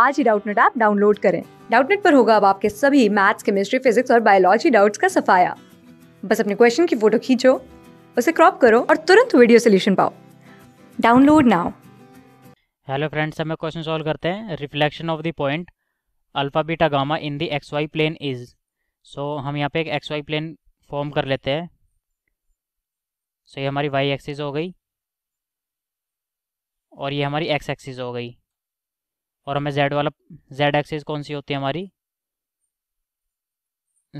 आज ही Doubtnut app download करें डाउटनेट पर होगा अब आपके सभी मैथ्स केमिस्ट्री फिजिक्स और बायोलॉजी डाउट्स का सफाया बस अपने क्वेश्चन की फोटो खींचो उसे क्रॉप करो और तुरंत वीडियो सोल्यूशन पाओ डाउनलोड नाउ हेलो फ्रेंड्स हमें क्वेश्चन सॉल्व करते हैं reflection of the point alpha beta gamma in the X Y plane is so हम यहाँ पे एक एक्स वाई प्लेन फॉर्म कर लेते हैं सो so, ये हमारी वाई एक्सिस हो गई और ये हमारी एक्स एक्सिस हो गई और हमें जेड वाला जेड एक्सेस कौन सी होती है हमारी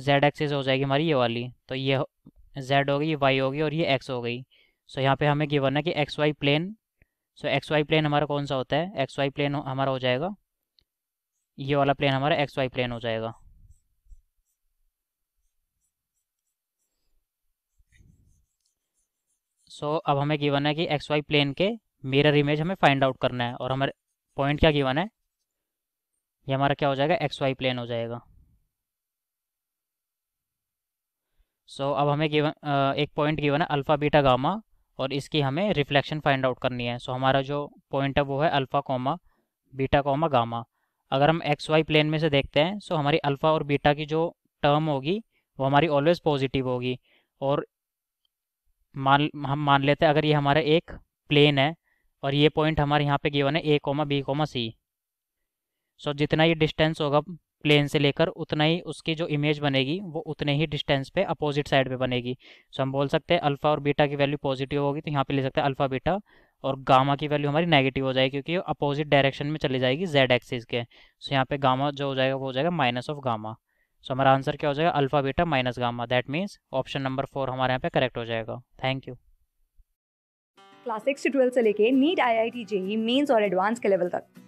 जेड एक्सेस हो जाएगी हमारी ये वाली तो ये जेड हो गई ये वाई होगी और ये एक्स हो गई सो यहाँ पे हमें गिवन है कि X Y plane so X Y plane हमारा कौन सा होता है एक्स वाई प्लेन हमारा हो जाएगा ये वाला प्लेन हमारा एक्स वाई प्लेन हो जाएगा सो so, अब हमें गिवन है कि एक्स वाई प्लेन के मिरर इमेज हमें फाइंड आउट करना है और हमारे पॉइंट क्या गिवन है ये हमारा क्या हो जाएगा एक्स वाई प्लेन हो जाएगा सो so, अब हमें गिवन एक पॉइंट गिवन है अल्फ़ा बीटा गामा और इसकी हमें रिफ्लेक्शन फाइंड आउट करनी है सो so, हमारा जो पॉइंट है वो है alpha comma beta comma gamma अगर हम एक्स वाई प्लेन में से देखते हैं सो so हमारी अल्फ़ा और बीटा की जो टर्म होगी वो हमारी ऑलवेज़ पॉजिटिव होगी और मान हम मान लेते हैं अगर ये हमारा एक प्लेन है और ये पॉइंट हमारे यहाँ पे गिवन है A comma B comma C so जितना ये डिस्टेंस होगा प्लेन से लेकर उतना ही उसकी जो इमेज बनेगी वो उतने ही डिस्टेंस पे अपोजिट साइड पे बनेगी सो हम बोल सकते हैं अल्फा और बीटा की वैल्यू पॉजिटिव होगी तो यहाँ पे ले सकते हैं अल्फा बीटा और गामा की वैल्यू हमारी नेगेटिव हो जाएगी क्योंकि अपोजिट डायरेक्शन में चली जाएगी जेड एक्सिस के सो यहाँ पे गामा जो हो जाएगा वो हो जाएगा माइनस ऑफ गामा सो हमारा आंसर क्या हो जाएगा alpha beta minus gamma that means option number four हमारे यहाँ पे करेक्ट हो जाएगा थैंक यू क्लास सिक्स से ट्वेल्थ से लेके NEET I I T JEE mains और एडवांस के लेवल तक